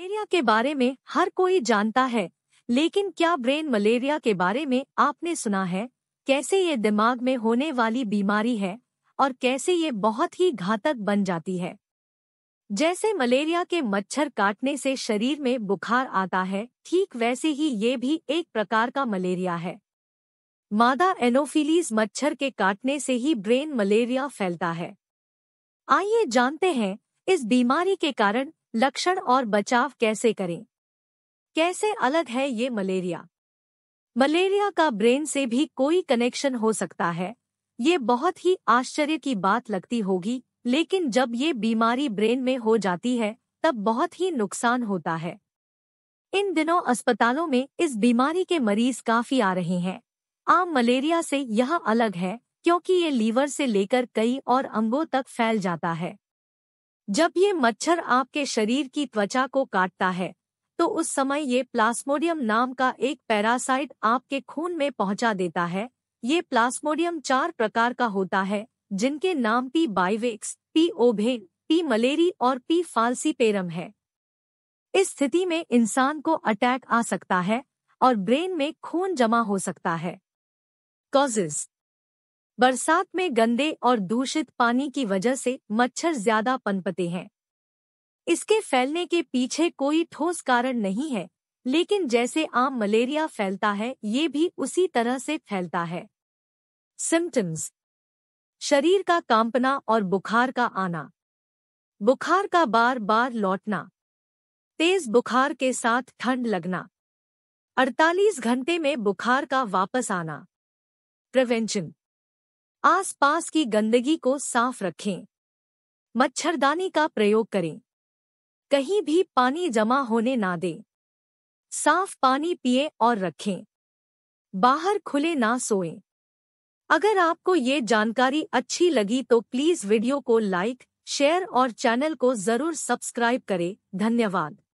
malaria के बारे में हर कोई जानता है लेकिन क्या ब्रेन मलेरिया के बारे में आपने सुना है कैसे ये दिमाग में होने वाली बीमारी है और कैसे ये बहुत ही घातक बन जाती है जैसे मलेरिया के मच्छर काटने से शरीर में बुखार आता है ठीक वैसे ही ये भी एक प्रकार का मलेरिया है मादा एनोफिलीज मच्छर के काटने से ही ब्रेन मलेरिया फैलता है आइए जानते हैं इस बीमारी के कारण लक्षण और बचाव कैसे करें कैसे अलग है ये मलेरिया मलेरिया का ब्रेन से भी कोई कनेक्शन हो सकता है ये बहुत ही आश्चर्य की बात लगती होगी लेकिन जब ये बीमारी ब्रेन में हो जाती है तब बहुत ही नुकसान होता है इन दिनों अस्पतालों में इस बीमारी के मरीज काफी आ रहे हैं आम मलेरिया से यह अलग है क्योंकि ये लीवर से लेकर कई और अंगों तक फैल जाता है जब ये मच्छर आपके शरीर की त्वचा को काटता है तो उस समय ये प्लास्मोडियम नाम का एक पैरासाइट आपके खून में पहुंचा देता है ये प्लास्मोडियम चार प्रकार का होता है जिनके नाम P vivax P ovale P malariae और पी पेरम है इस स्थिति में इंसान को अटैक आ सकता है और ब्रेन में खून जमा हो सकता है कॉजेज बरसात में गंदे और दूषित पानी की वजह से मच्छर ज्यादा पनपते हैं इसके फैलने के पीछे कोई ठोस कारण नहीं है लेकिन जैसे आम मलेरिया फैलता है ये भी उसी तरह से फैलता है सिम्टम्स शरीर का कांपना और बुखार का आना बुखार का बार बार लौटना तेज बुखार के साथ ठंड लगना 48 घंटे में बुखार का वापस आना प्रिवेंशन आसपास की गंदगी को साफ रखें मच्छरदानी का प्रयोग करें कहीं भी पानी जमा होने ना दें साफ पानी पिए और रखें बाहर खुले ना सोएं अगर आपको ये जानकारी अच्छी लगी तो प्लीज़ वीडियो को लाइक शेयर और चैनल को ज़रूर सब्सक्राइब करें धन्यवाद